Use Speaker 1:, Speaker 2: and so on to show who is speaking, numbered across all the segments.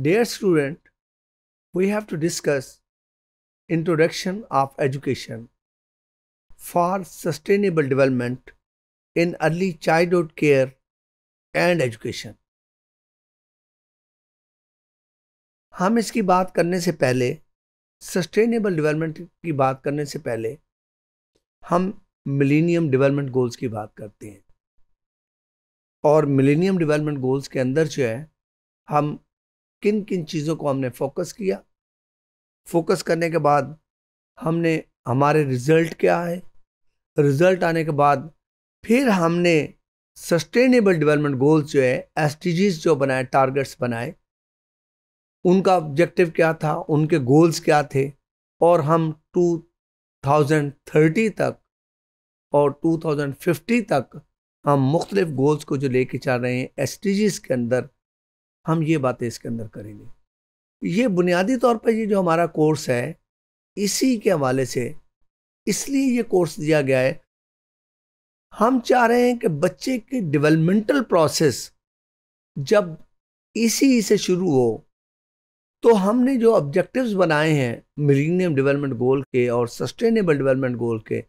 Speaker 1: Dear student, we have to discuss introduction of education for sustainable development in early childhood care and education. हम इसकी बात करने से पहले सस्टेनेबल डेवलपमेंट की बात करने से पहले हम मिलेनियम डेवलपमेंट गोल्स की बात करते हैं और मिलेनियम डेवलपमेंट गोल्स के अंदर जो है हम किन किन चीज़ों को हमने फोकस किया फोकस करने के बाद हमने हमारे रिजल्ट क्या है रिजल्ट आने के बाद फिर हमने सस्टेनेबल डेवलपमेंट गोल्स जो है एस जो बनाए टारगेट्स बनाए उनका ऑब्जेक्टिव क्या था उनके गोल्स क्या थे और हम 2030 तक और 2050 तक हम मुख्तलिफ गोल्स को जो लेके चल रहे हैं एस के अंदर हम ये बातें इसके अंदर करेंगे ये बुनियादी तौर पर ये जो हमारा कोर्स है इसी के हवाले से इसलिए ये कोर्स दिया गया है हम चाह रहे हैं कि बच्चे के डेवलपमेंटल प्रोसेस जब इसी से शुरू हो तो हमने जो ऑब्जेक्टिव्स बनाए हैं मिलीनियम डेवलपमेंट गोल के और सस्टेनेबल डेवलपमेंट गोल के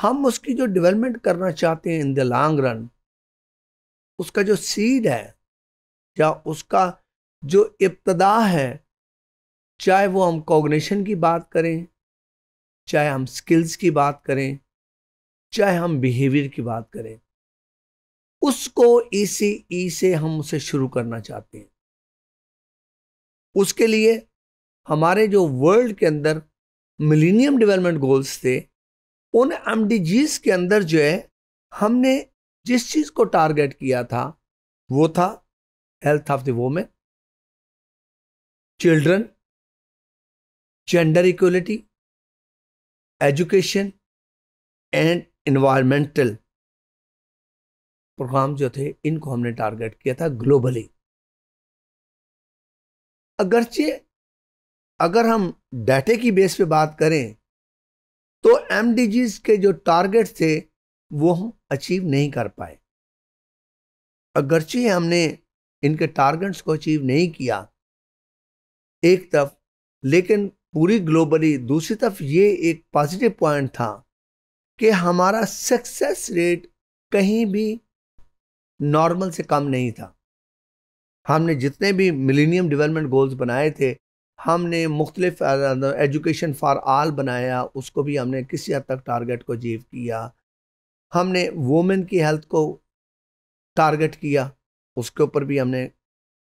Speaker 1: हम उसकी जो डेवलपमेंट करना चाहते हैं इन द लॉन्ग रन उसका जो सीड है या उसका जो इब्तदा है चाहे वो हम कॉग्निशन की बात करें चाहे हम स्किल्स की बात करें चाहे हम बिहेवियर की बात करें उसको ई ई से हम उसे शुरू करना चाहते हैं उसके लिए हमारे जो वर्ल्ड के अंदर मिलीनियम डेवलपमेंट गोल्स थे उन एम के अंदर जो है हमने जिस चीज़ को टारगेट किया था वो था health of the women, children, gender equality, education and environmental programme जो थे इनको हमने टारगेट किया था ग्लोबली अगरचे अगर हम डाटे की बेस पे बात करें तो एम के जो टारगेट थे वो हम अचीव नहीं कर पाए अगरचे हमने इनके टारगेट्स को अचीव नहीं किया एक तरफ लेकिन पूरी ग्लोबली दूसरी तरफ ये एक पॉजिटिव पॉइंट था कि हमारा सक्सेस रेट कहीं भी नॉर्मल से कम नहीं था हमने जितने भी मिलेनियम डेवलपमेंट गोल्स बनाए थे हमने मुख्तलिफ एजुकेशन फॉर आल बनाया उसको भी हमने किसी हद तक टारगेट को अचीव किया हमने वोमेन की हेल्थ को टारगेट किया उसके ऊपर भी हमने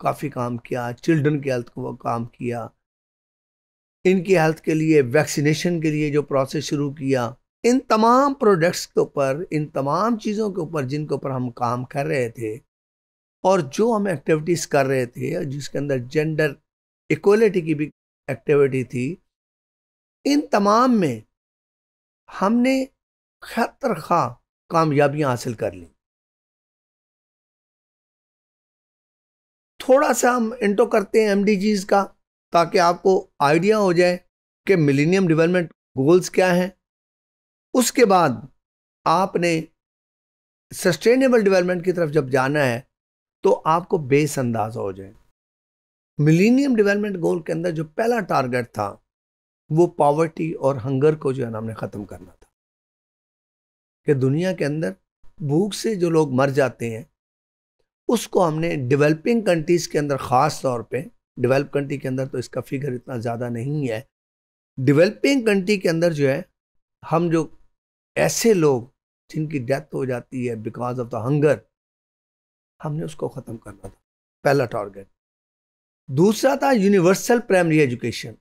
Speaker 1: काफ़ी काम किया चिल्ड्रन की हेल्थ को काम किया इनकी हेल्थ के लिए वैक्सीनेशन के लिए जो प्रोसेस शुरू किया इन तमाम प्रोडक्ट्स के ऊपर इन तमाम चीज़ों के ऊपर जिनके ऊपर हम काम कर रहे थे और जो हम एक्टिविटीज़ कर रहे थे जिसके अंदर जेंडर इक्वलिटी की भी एक्टिविटी थी इन तमाम में हमने खतर खा कामयाबियाँ हासिल कर ली थोड़ा सा हम इंटो करते हैं एम का ताकि आपको आइडिया हो जाए कि मिलेनियम डेवलपमेंट गोल्स क्या हैं उसके बाद आपने सस्टेनेबल डेवलपमेंट की तरफ जब जाना है तो आपको बेस अंदाज़ा हो जाए मिलेनियम डेवलपमेंट गोल के अंदर जो पहला टारगेट था वो पावर्टी और हंगर को जो है ना हमने ख़त्म करना था कि दुनिया के अंदर भूख से जो लोग मर जाते हैं उसको हमने डेवलपिंग कंट्रीज़ के अंदर ख़ास तौर पे डेवलप कंट्री के अंदर तो इसका फिगर इतना ज़्यादा नहीं है डेवलपिंग कंट्री के अंदर जो है हम जो ऐसे लोग जिनकी डेथ हो जाती है बिकॉज ऑफ द हंगर हमने उसको ख़त्म करना था पहला टारगेट दूसरा था यूनिवर्सल प्राइमरी एजुकेशन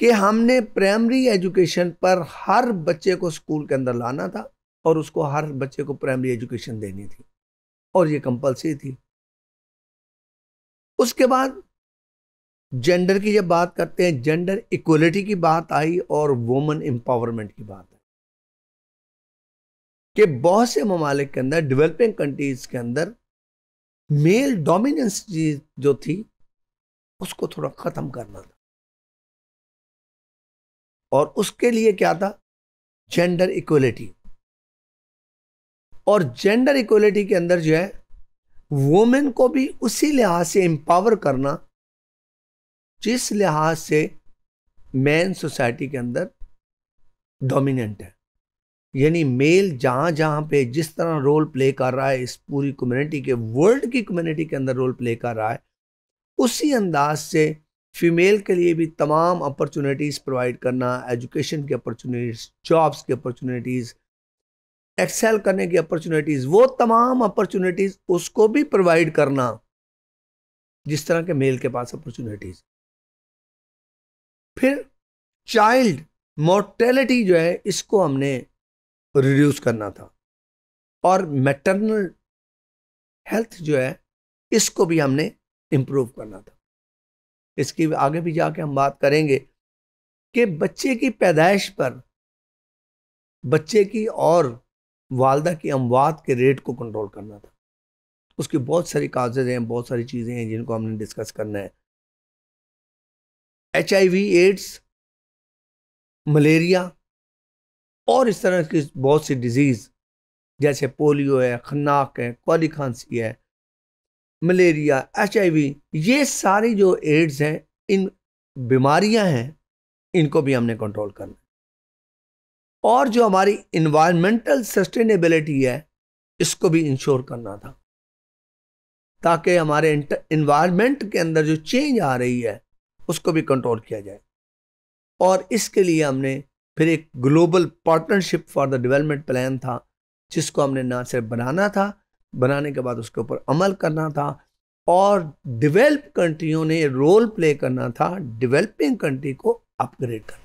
Speaker 1: कि हमने प्राइमरी एजुकेशन पर हर बच्चे को स्कूल के अंदर लाना था और उसको हर बच्चे को प्राइमरी एजुकेशन देनी थी और ये कंपलसरी थी उसके बाद जेंडर की जब बात करते हैं जेंडर इक्वलिटी की बात आई और वुमेन एम्पावरमेंट की बात आई कि बहुत से ममालिक के अंदर डेवलपिंग कंट्रीज के अंदर मेल डोमिनेंस जो थी उसको थोड़ा ख़त्म करना था और उसके लिए क्या था जेंडर इक्वलिटी और जेंडर इक्वलिटी के अंदर जो है वोमेन को भी उसी लिहाज से एम्पावर करना जिस लिहाज से मैन सोसाइटी के अंदर डोमिनेंट है यानी मेल जहाँ जहाँ पे जिस तरह रोल प्ले कर रहा है इस पूरी कम्युनिटी के वर्ल्ड की कम्युनिटी के अंदर रोल प्ले कर रहा है उसी अंदाज से फीमेल के लिए भी तमाम अपॉर्चुनिटीज़ प्रोवाइड करना एजुकेशन की अपॉर्चुनिटीज़ जॉब्स की अपॉर्चुनिटीज़ एक्सेल करने की अपॉर्चुनिटीज़ वो तमाम अपॉर्चुनिटीज़ उसको भी प्रोवाइड करना जिस तरह के मेल के पास अपॉर्चुनिटीज़ फिर चाइल्ड मोर्टेलिटी जो है इसको हमने रिड्यूस करना था और मैटरनल हेल्थ जो है इसको भी हमने इम्प्रूव करना था इसकी आगे भी जाके हम बात करेंगे कि बच्चे की पैदाइश पर बच्चे की और वालदा की अमवात के रेट को कंट्रोल करना था उसकी बहुत सारी काजेज हैं बहुत सारी चीज़ें हैं जिनको हमने डिस्कस करना है एच एड्स मलेरिया और इस तरह की बहुत सी डिज़ीज़ जैसे पोलियो है खनाक है कौली खांसी है मलेरिया एच ये सारी जो एड्स हैं इन बीमारियां हैं इनको भी हमने कंट्रोल करना और जो हमारी इन्वायरमेंटल सस्टेनेबिलिटी है इसको भी इंश्योर करना था ताकि हमारे इन्वायरमेंट के अंदर जो चेंज आ रही है उसको भी कंट्रोल किया जाए और इसके लिए हमने फिर एक global partnership for the development plan था जिसको हमने ना सिर्फ बनाना था बनाने के बाद उसके ऊपर अमल करना था और डेवलप कंट्रियों ने रोल प्ले करना था डेवलपिंग कंट्री को अपग्रेड करना